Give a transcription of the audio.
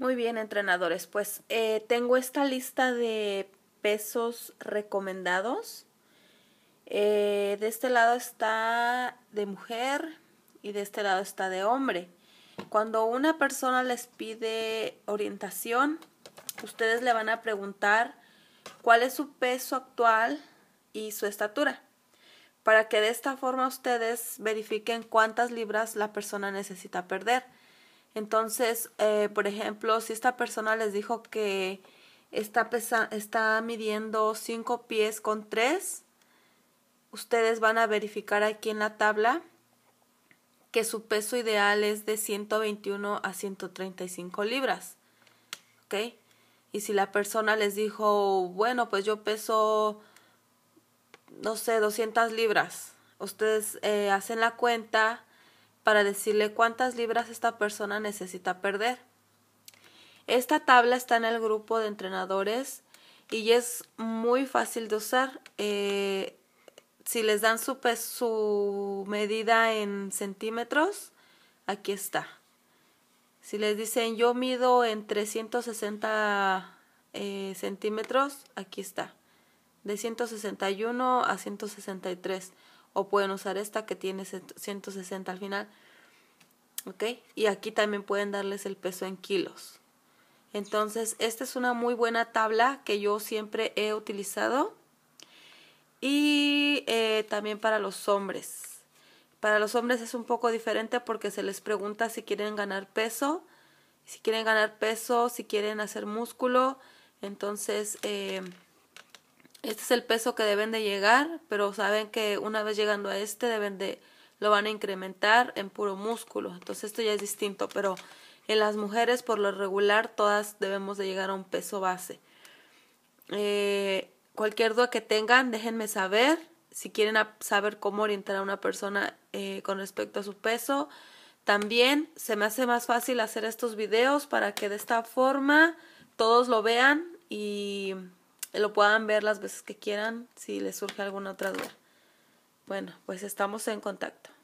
Muy bien, entrenadores. Pues eh, tengo esta lista de pesos recomendados. Eh, de este lado está de mujer y de este lado está de hombre. Cuando una persona les pide orientación, ustedes le van a preguntar cuál es su peso actual y su estatura, para que de esta forma ustedes verifiquen cuántas libras la persona necesita perder. Entonces, eh, por ejemplo, si esta persona les dijo que está, midiendo 5 pies con 3, ustedes van a verificar aquí en la tabla que su peso ideal es de 121 a 135 libras. ¿Ok? Y si la persona les dijo, bueno, pues yo peso, no sé, 200 libras, ustedes eh, hacen la cuenta para decirle cuántas libras esta persona necesita perder. Esta tabla está en el grupo de entrenadores y es muy fácil de usar. Eh, si les dan su, su medida en centímetros, aquí está. Si les dicen yo mido en 360 eh, centímetros, aquí está. De 161 a 163 o pueden usar esta que tiene 160 al final. ¿Ok? Y aquí también pueden darles el peso en kilos. Entonces, esta es una muy buena tabla que yo siempre he utilizado. Y eh, también para los hombres. Para los hombres es un poco diferente porque se les pregunta si quieren ganar peso, si quieren ganar peso, si quieren hacer músculo. Entonces, eh, este es el peso que deben de llegar, pero saben que una vez llegando a este deben de lo van a incrementar en puro músculo. Entonces esto ya es distinto, pero en las mujeres por lo regular todas debemos de llegar a un peso base. Eh, cualquier duda que tengan, déjenme saber. Si quieren saber cómo orientar a una persona eh, con respecto a su peso, también se me hace más fácil hacer estos videos para que de esta forma todos lo vean y lo puedan ver las veces que quieran si les surge alguna otra duda. Bueno, pues estamos en contacto.